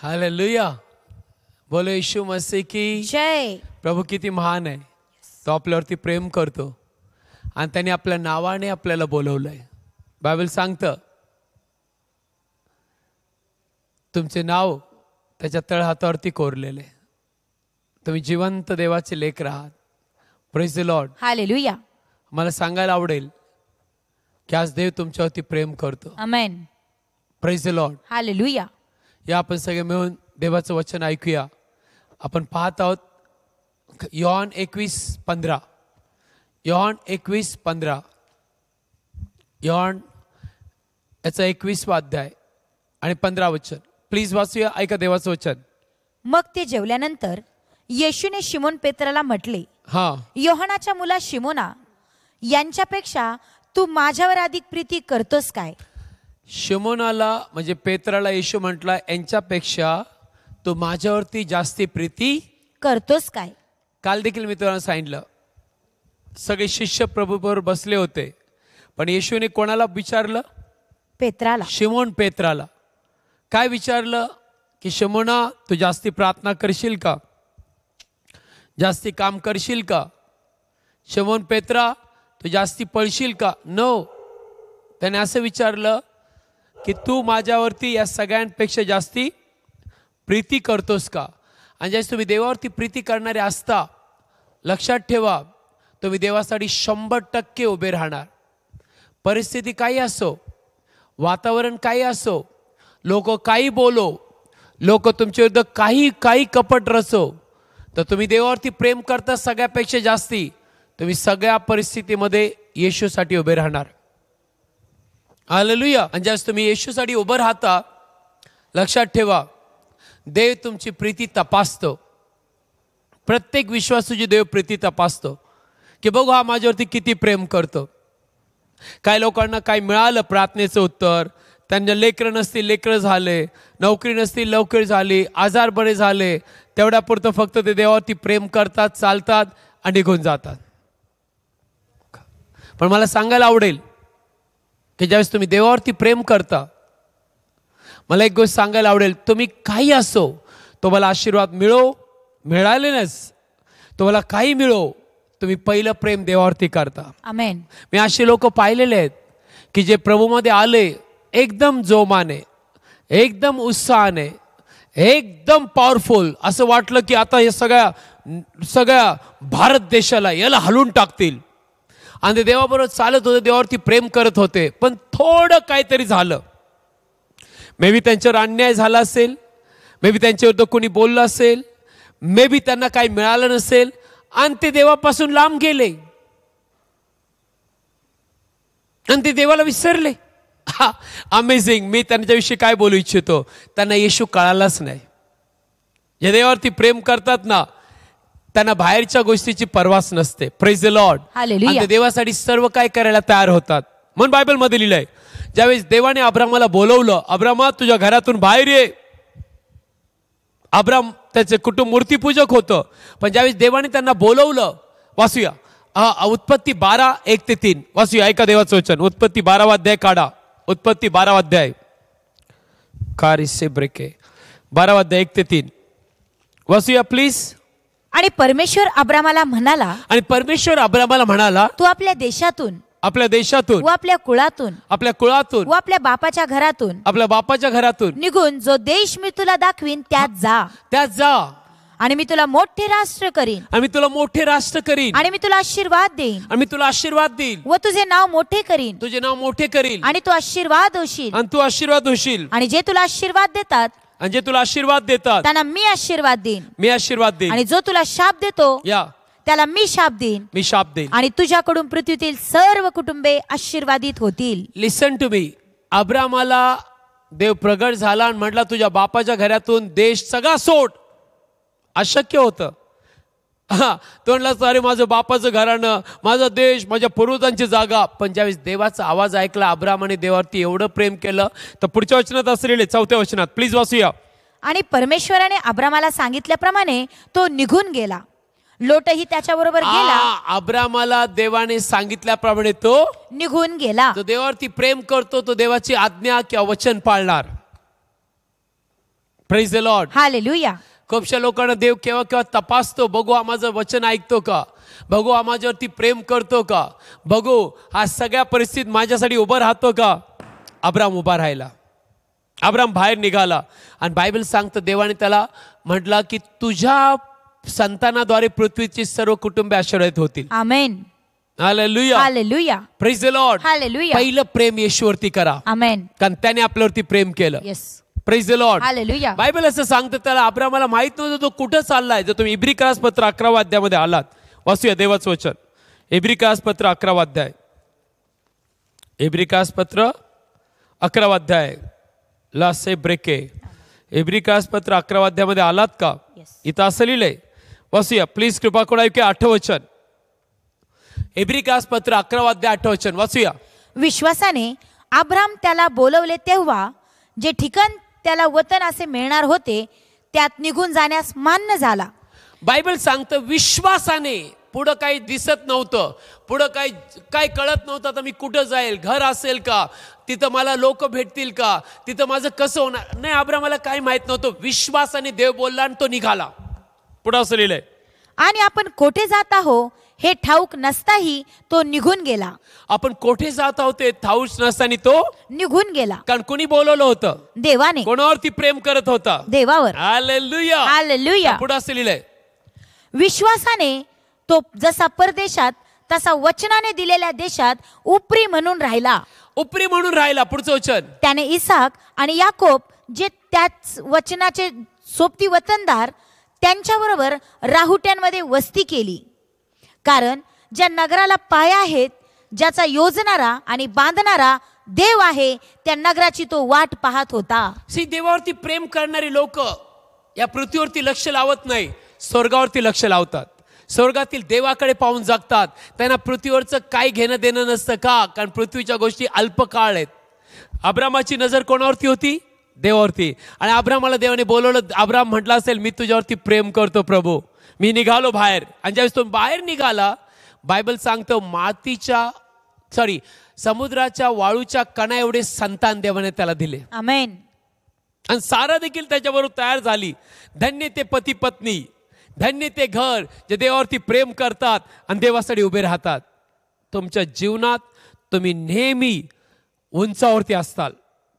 Hallelujah बोलो येशू मसी की जय प्रभू किती महान आहे तो आपल्यावरती प्रेम करतो आणि त्याने आपल्या नावाने आपल्याला बोलवलंय बायबल सांगतं तुमचे नाव त्याच्या तळ हातावरती कोरलेले तुम्ही जिवंत देवाचे लेख आहात प्रेज द लॉर्ड हालेलुया मला सांगायला आवडेल की आज देव तुमच्यावरती प्रेम करतो amen praise the Lord hallelujah या आपण सगळे मिळून देवाचं वचन ऐकूया आपण पाहत आहोत यॉन एकवीस पंधरा यॉन एकवीस पंधरा यॉन याचा एकवीस अध्याय आणि पंधरा वचन प्लीज वाचूया ऐका देवाचं वचन मग ते जेवल्यानंतर येशूने शिमोन पेत्राला म्हटले हा योहनाच्या मुला शिमोना यांच्यापेक्षा तू माझ्यावर अधिक प्रीती करतोस काय शमोनाला म्हणजे पेत्राला येशू म्हटला यांच्यापेक्षा तू माझ्यावरती जास्ती प्रीती करतोस काय काल देखील मी तुम्हाला सांगितलं सगळे शिष्य प्रभूबरोबर बसले होते पण येशूने कोणाला विचारलं पेत्राला शिमोन पेत्राला काय विचारलं की शिमोना तू जास्ती प्रार्थना करशील का जास्ती काम करशील का शिमोन पेत्रा तू जास्ती पळशील का नो त्याने असं विचारलं की तू माझ्यावरती या सगळ्यांपेक्षा जास्ती प्रीती करतोस का आणि ज्या तुम्ही देवावरती प्रीती करणारे असता लक्षात ठेवा तुम्ही देवासाठी शंभर टक्के उभे राहणार परिस्थिती काही असो वातावरण काही असो लोक काही बोलो लोक तुमच्या विरुद्ध काही काही कपट रचो तर तुम्ही देवावरती प्रेम करता सगळ्यापेक्षा जास्ती तुम्ही सगळ्या परिस्थितीमध्ये येशूसाठी उभे राहणार हालेलुया म्हणजे आज तुम्ही येशूसाठी उभं राहता लक्षात ठेवा देव तुमची प्रीती तपासतो प्रत्येक विश्वासूची देव प्रीती तपासतो की बघू हा माझ्यावरती किती प्रेम करतो काय लोकांना काय मिळालं प्रार्थनेचं उत्तर त्यांना लेकरं नसतील लेकरं झाले नोकरी नसतील लवकर झाली आजार बरे झाले तेवढ्यापुरतं फक्त ते देवावरती प्रेम करतात चालतात आणि निघून जातात पण मला सांगायला आवडेल की ज्यावेळेस तुम्ही देवावरती प्रेम करता मला एक गोष्ट सांगायला आवडेल तुम्ही काही असो तुम्हाला आशीर्वाद मिळो नाच तुम्हाला काही मिळो तुम्ही पहिलं प्रेम देवावरती करता आमेन मी असे लोक पाहिलेले आहेत की जे प्रभूमध्ये आले एकदम जोमाने एकदम उत्साहाने एकदम पॉवरफुल असं वाटलं की आता हे सगळ्या सगळ्या भारत देशाला याला हलून टाकतील आणि देवाबरोबर चालत होते देवावरती प्रेम करत होते पण थोडं काहीतरी झालं मे बी त्यांच्यावर अन्याय झाला असेल मे बी त्यांच्याविरुद्ध कोणी बोललं असेल मे बी त्यांना काही मिळालं नसेल आणि ते देवापासून लांब गेले आणि ते देवाला विसरले हा अमेझिंग मी त्यांच्याविषयी काय बोलू इच्छितो त्यांना येशू कळालाच नाही जे देवावरती प्रेम करतात ना त्यांना बाहेरच्या गोष्टीची परवास नसते प्रेज द लॉर्ड देवासाठी सर्व काय करायला तयार होतात म्हणून बायबल मध्ये लिहिलंय ज्यावेळेस देवाने अब्रामाला बोलवलं अब्रामा तुझ्या घरातून बाहेर ये अब्राम त्याचे कुटुंब मूर्तीपूजक होतं पण ज्यावेळेस देवाने त्यांना बोलवलं वासूया हा उत्पत्ती बारा एक ते तीन वासूया ऐका देवाचं वचन उत्पत्ती बारा वाध्याय काढा उत्पत्ती बारा वाध्याय कारिसे ब्रेके बारा वाध्याय एक ते तीन वासूया प्लीज आणि परमेश्वर अब्रामाला म्हणाला आणि परमेश्वर अब्रामाला म्हणाला तू आपल्या देशातून आपल्या देशातून व आपल्या कुळातून आपल्या कुळातून व आपल्या बापाच्या घरातून आपल्या बापाच्या घरातून निघून जो देश मी तुला दाखवीन त्यात जा त्यात जा आणि मी तुला मोठे राष्ट्र करीन आणि मी तुला मोठे राष्ट्र करीन आणि मी तुला आशीर्वाद देईन आणि मी तुला आशीर्वाद देईन व तुझे नाव मोठे करीन तुझे नाव मोठे करीन आणि तू आशीर्वाद होशील आणि तू आशीर्वाद होशील आणि जे तुला आशीर्वाद देतात आणि जे तुला आशीर्वाद देतात त्यांना मी आशीर्वाद देईन मी आशीर्वाद देईन आणि जो तुला शाप देतो या त्याला मी शाप देईन मी शाप देईन आणि तुझ्याकडून पृथ्वीतील सर्व कुटुंबे आशीर्वादित होतील लिसन टू मी अब्रामाला देव प्रगट झाला आणि म्हटला तुझ्या बापाच्या घरातून देश सगळा सोड अशक्य होतं हा तो अरे माझं बापाचं घराणं माझा देश माझ्या पूर्वजांची जागा पण ज्यावेळेस देवाचा आवाज ऐकला अब्रामाने देवावरती एवढं प्रेम केलं तर पुढच्या वचनात असलेले चौथ्या वचनात प्लीज वाचूया आणि परमेश्वराने अब्रामाला सांगितल्याप्रमाणे तो निघून गेला लोटही त्याच्याबरोबर गेला अब्रामाला देवाने सांगितल्याप्रमाणे तो निघून गेला तो देवावरती प्रेम करतो तो देवाची आज्ञा किंवा वचन पाळणार प्रेज द लॉर्ड हालेलुया खूपशा लोकांना देव केव्हा केव्हा तपासतो बघू हा माझं वचन ऐकतो का बघू हा माझ्यावरती प्रेम करतो का बघू हा सगळ्या परिस्थितीत माझ्यासाठी उभा राहतो का अब्राम उभा राहिला अब्राम बाहेर निघाला आणि बायबल सांगतं देवाने त्याला म्हटला की तुझ्या संतानाद्वारे पृथ्वीची सर्व कुटुंबे आशीर्वादित होतील आमेन पहिलं प्रेम येशूवरती करा कारण त्याने आपल्यावरती प्रेम केलं praise the Lord hallelujah Bible असं सांगतं त्याला अब्रामाला माहित नव्हतं तो कुठं चाललाय जर तुम्ही इब्रिकास पत्र अकरा अध्यायामध्ये आलात वाचूया देवाचं वचन इब्रिकास पत्र अकरा अध्याय इब्रिकास पत्र अकरा अध्याय लासे से ब्रेके इब्रिकास पत्र अकरा अध्यायामध्ये आलात का इथं असं लिहिलंय वाचूया प्लीज कृपा कोणा आठवं वचन इब्रिकास पत्र अकरा अध्याय आठवचन वचन वाचूया विश्वासाने आब्राम त्याला बोलवले तेव्हा जे ठिकाण त्याला वतन असे मिळणार होते त्यात निघून जाण्यास मान्य झाला बायबल सांगतं विश्वासाने पुढं काही दिसत नव्हतं पुढं काही काही कळत नव्हतं तर मी कुठं जाईल घर असेल का तिथं मला लोक भेटतील का तिथं माझं कसं होणार नाही आब्रा मला काही माहीत नव्हतं विश्वासाने देव बोलला आणि तो निघाला पुढं असं लिहिलंय आणि आपण कोठे जात आहोत हे ठाऊक नसताही तो निघून गेला आपण कोठे जात आहोत ठाऊक नसताना तो निघून गेला कारण कोणी बोलवलं होतं देवाने कोणावरती प्रेम करत होता देवावर हालेलुया हालेलुया पुढे असं लिहिलंय विश्वासाने तो जसा परदेशात तसा वचनाने दिलेल्या देशात उपरी म्हणून राहिला उपरी म्हणून राहिला पुढचं वचन त्याने इसाक आणि याकोब जे त्याच वचनाचे सोबती वतनदार त्यांच्याबरोबर राहुट्यांमध्ये वस्ती केली कारण ज्या नगराला पाय आहेत ज्याचा योजणारा आणि बांधणारा देव आहे त्या नगराची तो वाट पाहत होता श्री देवावरती प्रेम करणारी लोक या पृथ्वीवरती लक्ष लावत नाही स्वर्गावरती लक्ष लावतात स्वर्गातील देवाकडे पाहून जगतात त्यांना पृथ्वीवरचं काय घेणं देणं नसतं का कारण पृथ्वीच्या गोष्टी अल्पकाळ आहेत अब्रामाची नजर कोणावरती होती देवावरती आणि आब्रामाला देवाने बोलवलं आब्राम म्हटला असेल मी तुझ्यावरती प्रेम करतो प्रभू मी निघालो बाहेर आणि ज्यावेळेस तो बाहेर निघाला बायबल सांगतो मातीच्या सॉरी समुद्राच्या वाळूच्या कणा एवढे संतान देवाने त्याला दिले आणि सारा देखील त्याच्याबरोबर तयार झाली धन्य ते पती पत्नी धन्य ते घर जे देवावरती प्रेम करतात आणि देवासाठी उभे राहतात तुमच्या जीवनात तुम्ही नेहमी उंचावरती असताल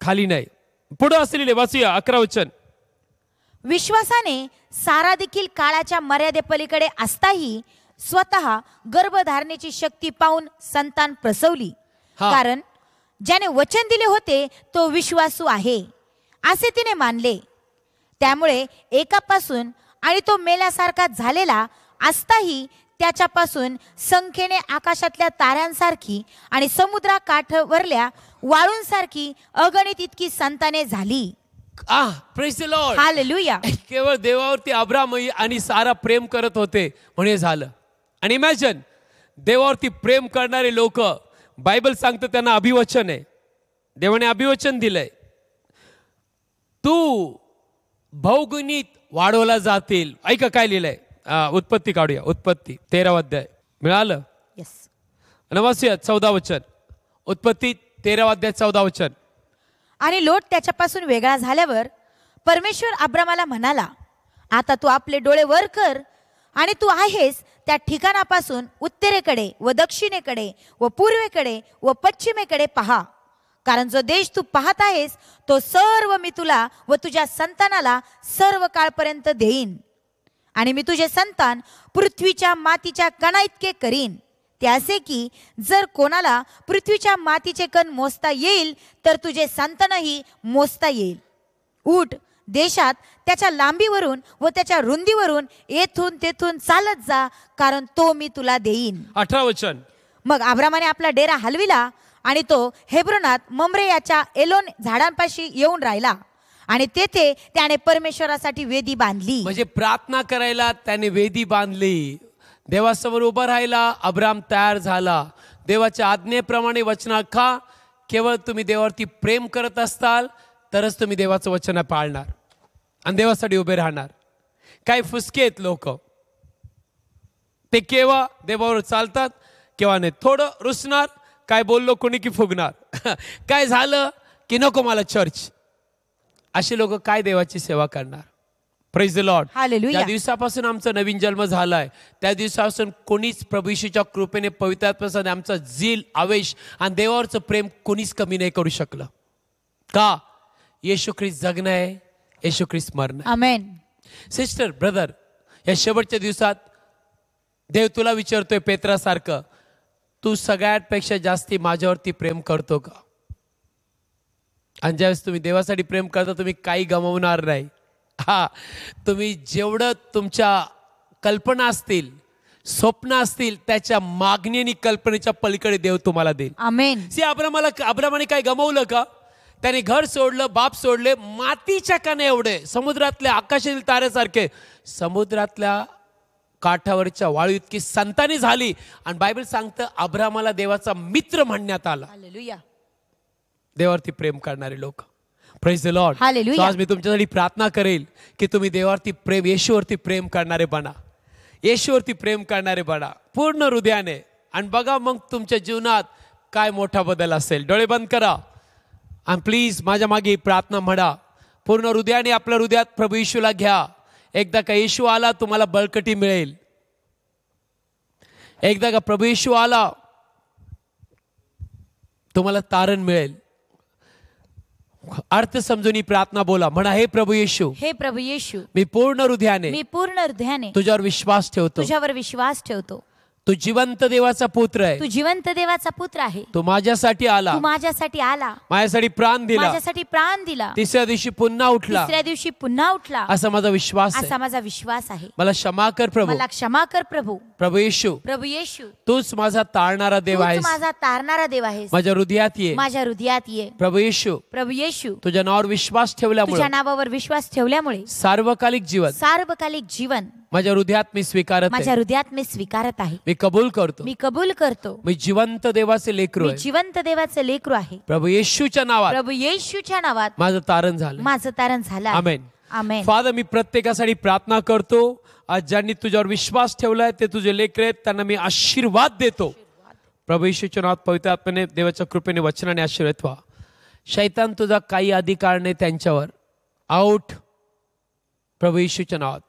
खाली नाही पुढे असलेले वाचूया अकरा वचन विश्वासाने सारा देखील काळाच्या मर्यादेपलीकडे असताही स्वतः गर्भधारणेची शक्ती पाहून संतान प्रसवली कारण ज्याने वचन दिले होते तो विश्वासू आहे असे तिने मानले त्यामुळे एकापासून आणि तो मेल्यासारखा झालेला असताही त्याच्यापासून संख्येने आकाशातल्या ताऱ्यांसारखी आणि वरल्या वाळूंसारखी अगणित इतकी संताने झाली हालेलुया ah, केवळ देवावरती अब्राम आणि सारा प्रेम करत होते म्हणे झालं आणि इमॅजिन देवावरती प्रेम करणारे लोक बायबल सांगतं त्यांना अभिवचन आहे देवाने अभिवचन दिलंय तू भौगुणित वाढवला जातील ऐका काय लिहिलंय उत्पत्ती काढूया उत्पत्ती तेरावा अध्याय मिळालं यस नमस्या चौदा वचन उत्पत्ती तेरावा अध्याय चौदा वचन आणि लोट त्याच्यापासून वेगळा झाल्यावर परमेश्वर आब्रामाला म्हणाला आता तू आपले डोळे वर कर आणि तू आहेस त्या ठिकाणापासून उत्तरेकडे व दक्षिणेकडे व पूर्वेकडे व पश्चिमेकडे पहा कारण जो देश तू पाहत आहेस तो सर्व मी तुला व तुझ्या संतानाला सर्व काळपर्यंत देईन आणि मी तुझे संतान पृथ्वीच्या मातीच्या कणा इतके करीन ते असे की जर कोणाला पृथ्वीच्या मातीचे कण मोजता येईल तर तुझे संतानही मोजता येईल उठ देशात त्याच्या लांबीवरून व त्याच्या रुंदीवरून येथून तेथून चालत जा कारण तो मी तुला देईन अठरा वचन मग आब्रामाने आपला डेरा हलविला आणि तो हेब्रोनात ममरे याच्या एलोन झाडांपाशी येऊन राहिला आणि तेथे त्याने परमेश्वरासाठी वेदी बांधली म्हणजे प्रार्थना करायला त्याने वेदी बांधली देवासमोर उभा राहिला अब्राम तयार झाला देवाच्या आज्ञेप्रमाणे वचना खा केवळ तुम्ही देवावरती प्रेम करत असताल तरच तुम्ही देवाचं वचन पाळणार आणि देवासाठी उभे राहणार काही फुसके आहेत लोक ते केव्हा देवावर चालतात केव्हा नाही थोडं रुसणार काय बोललो कोणी की फुगणार काय झालं की नको मला चर्च असे लोक काय देवाची सेवा करणार प्रेज द लॉर्ड त्या दिवसापासून आमचा नवीन जन्म झालाय त्या दिवसापासून कोणीच प्रभूशीच्या कृपेने पवित्रापासून आमचा झील आवेश आणि देवावरचं प्रेम कोणीच कमी नाही करू शकलं का येशू ख्रिस्त जगण आहे येशू ख्रिस्त स्मरण आमेन सिस्टर ब्रदर या शेवटच्या दिवसात देव तुला विचारतोय पेत्रासारखं तू सगळ्यापेक्षा पेक्षा जास्ती माझ्यावरती प्रेम करतो का आणि ज्यावेळेस तुम्ही देवासाठी प्रेम करता तुम्ही काही गमावणार नाही हा तुम्ही जेवढं तुमच्या कल्पना असतील स्वप्न असतील त्याच्या मागणी आणि कल्पनेच्या पलीकडे देव तुम्हाला देईल सी अब्रामाला अब्रामाने काय गमावलं का त्याने घर सोडलं बाप सोडले मातीच्या काने एवढे समुद्रातल्या आकाशातील ताऱ्यासारखे समुद्रातल्या काठावरच्या वाळू इतकी संतानी झाली आणि बायबल सांगतं अब्रामाला देवाचा मित्र म्हणण्यात आला देवावरती प्रेम करणारे लोक प्रेज द लॉर्ड आज मी तुमच्यासाठी प्रार्थना करेल की तुम्ही देवावरती प्रेम येशूवरती प्रेम करणारे बना येशूवरती प्रेम करणारे बना पूर्ण हृदयाने आणि बघा मग तुमच्या जीवनात काय मोठा बदल असेल डोळे बंद करा आणि प्लीज माझ्या मागे प्रार्थना म्हणा पूर्ण हृदयाने आपल्या हृदयात प्रभू येशूला घ्या एकदा का येशू आला तुम्हाला बळकटी मिळेल एकदा का प्रभू येशू आला तुम्हाला तारण मिळेल अर्थ समजून प्रार्थना बोला म्हणा हे प्रभू येशू हे प्रभू येशू मी पूर्ण हृदयाने मी पूर्ण हृदयाने तुझ्यावर विश्वास ठेवतो तुझ्यावर विश्वास ठेवतो तू जिवंत देवाचा पुत्र आहे तू जिवंत देवाचा पुत्र आहे तो माझ्यासाठी आला माझ्यासाठी आला माझ्यासाठी प्राण दिला माझ्यासाठी प्राण दिला तिसऱ्या दिवशी पुन्हा उठला तिसऱ्या दिवशी पुन्हा उठला असा माझा विश्वास असा माझा विश्वास आहे मला क्षमा कर प्रभू मला क्षमा कर प्रभू प्रभू येशू प्रभू येशू तूच माझा तारणारा देव आहे माझा तारणारा देव आहे माझ्या हृदयात ये माझ्या हृदयात ये प्रभू येशू प्रभू येशू तुझ्या नावावर विश्वास ठेवल्यामुळे तुझ्या नावावर विश्वास ठेवल्यामुळे सार्वकालिक जीवन सार्वकालिक जीवन माझ्या हृदयात मी स्वीकारत माझ्या हृदयात मी स्वीकारत आहे मी कबूल करतो मी कबूल करतो मी जिवंत देवाचे लेकरू आहे जिवंत देवाचे लेकरू आहे प्रभू येशूच्या नावात प्रभू येशूच्या नावात माझं तारण झालं माझं तारण झालं आमेन आमेन फादर मी प्रत्येकासाठी प्रार्थना करतो आज ज्यांनी तुझ्यावर विश्वास ठेवलाय ते तुझे लेकर आहेत त्यांना मी आशीर्वाद देतो प्रभू येशूच्या नावात पवित्र आत्म्याने देवाच्या कृपेने वचनाने आशीर्वाद व्हा शैतान तुझा काही अधिकार नाही त्यांच्यावर आउट प्रभू येशूच्या नावात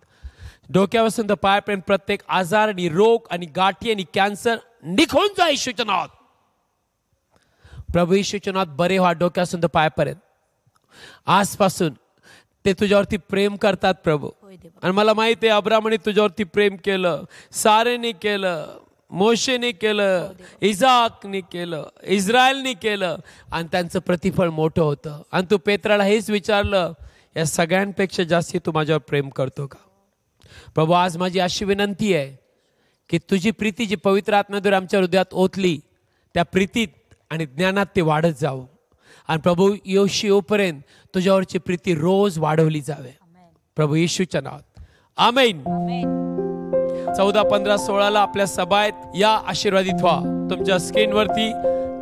डोक्यापासून तर पायपर्यंत प्रत्येक आजार आणि रोग आणि गाठी आणि कॅन्सर निघून जा येशूच्या प्रभू येशूच्या नावात बरे व्हा तर पायपर्यंत आजपासून ते तुझ्यावरती प्रेम करतात प्रभू आणि मला माहिती आहे अब्रामाने तुझ्यावरती प्रेम केलं सारेने केलं मोशेने केलं इजाकने केलं इस्रायलनी केलं आणि त्यांचं प्रतिफळ मोठं होतं आणि तू पेत्राला हेच विचारलं या सगळ्यांपेक्षा जास्ती तू माझ्यावर प्रेम करतो का प्रभू आज माझी अशी विनंती आहे की तुझी प्रीती जी पवित्र आत्म्यादूर आमच्या हृदयात ओतली त्या प्रीतीत आणि ज्ञानात ते वाढत जावं आणि प्रभू येशी येऊपर्यंत तुझ्यावरची प्रीती रोज वाढवली जावे प्रभू येशूच्या नावात आमेन चौदा पंधरा सोळाला आपल्या सभायत या आशीर्वादित व्हा तुमच्या स्क्रीनवरती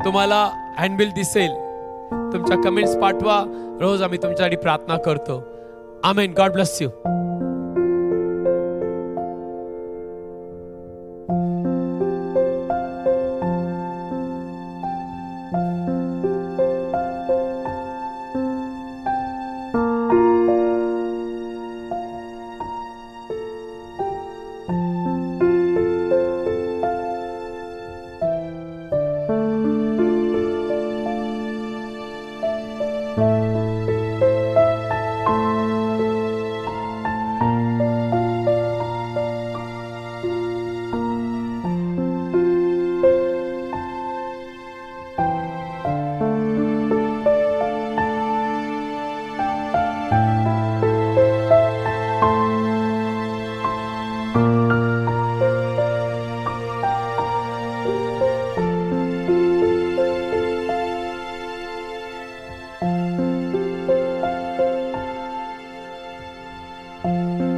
तुम्हाला हँडबिल दिसेल तुमच्या कमेंट्स पाठवा रोज आम्ही तुमच्यासाठी प्रार्थना करतो amen God bless you Thank you.